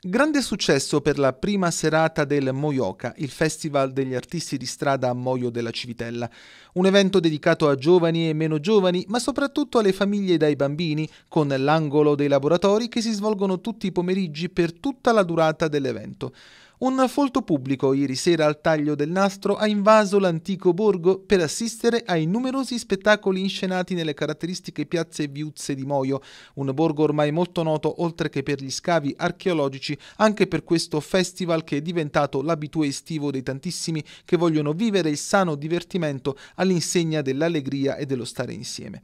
Grande successo per la prima serata del Moyoka, il festival degli artisti di strada a Moio della Civitella. Un evento dedicato a giovani e meno giovani, ma soprattutto alle famiglie dai bambini, con l'angolo dei laboratori che si svolgono tutti i pomeriggi per tutta la durata dell'evento. Un folto pubblico ieri sera al taglio del nastro ha invaso l'antico borgo per assistere ai numerosi spettacoli inscenati nelle caratteristiche piazze e viuzze di Moio, un borgo ormai molto noto oltre che per gli scavi archeologici, anche per questo festival che è diventato l'abitue estivo dei tantissimi che vogliono vivere il sano divertimento all'insegna dell'allegria e dello stare insieme.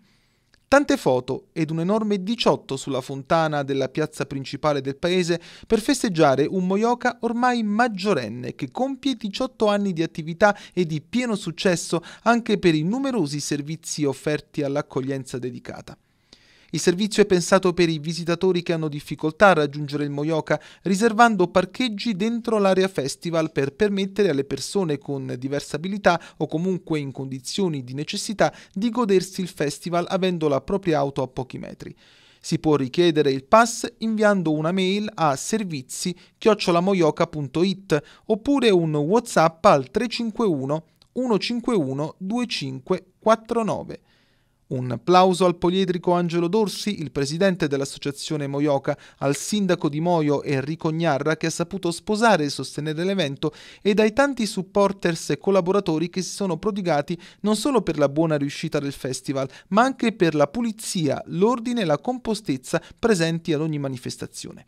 Tante foto ed un enorme 18 sulla fontana della piazza principale del paese per festeggiare un Moyoka ormai maggiorenne che compie 18 anni di attività e di pieno successo anche per i numerosi servizi offerti all'accoglienza dedicata. Il servizio è pensato per i visitatori che hanno difficoltà a raggiungere il Moyoka, riservando parcheggi dentro l'area festival per permettere alle persone con diverse abilità o comunque in condizioni di necessità di godersi il festival avendo la propria auto a pochi metri. Si può richiedere il pass inviando una mail a servizi-moyoka.it oppure un WhatsApp al 351 151 2549. Un applauso al poliedrico Angelo Dorsi, il presidente dell'associazione Moioca, al sindaco di Moio Enrico Gnarra che ha saputo sposare e sostenere l'evento e ai tanti supporters e collaboratori che si sono prodigati non solo per la buona riuscita del festival, ma anche per la pulizia, l'ordine e la compostezza presenti ad ogni manifestazione.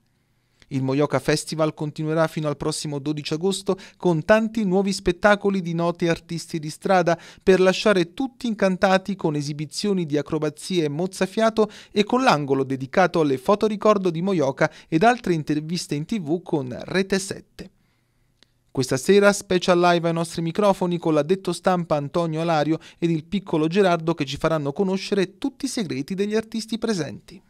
Il Moyoka Festival continuerà fino al prossimo 12 agosto con tanti nuovi spettacoli di noti artisti di strada per lasciare tutti incantati con esibizioni di acrobazie e mozzafiato e con l'angolo dedicato alle fotoricordo di Moyoka ed altre interviste in tv con Rete 7. Questa sera special live ai nostri microfoni con l'addetto stampa Antonio Alario ed il piccolo Gerardo che ci faranno conoscere tutti i segreti degli artisti presenti.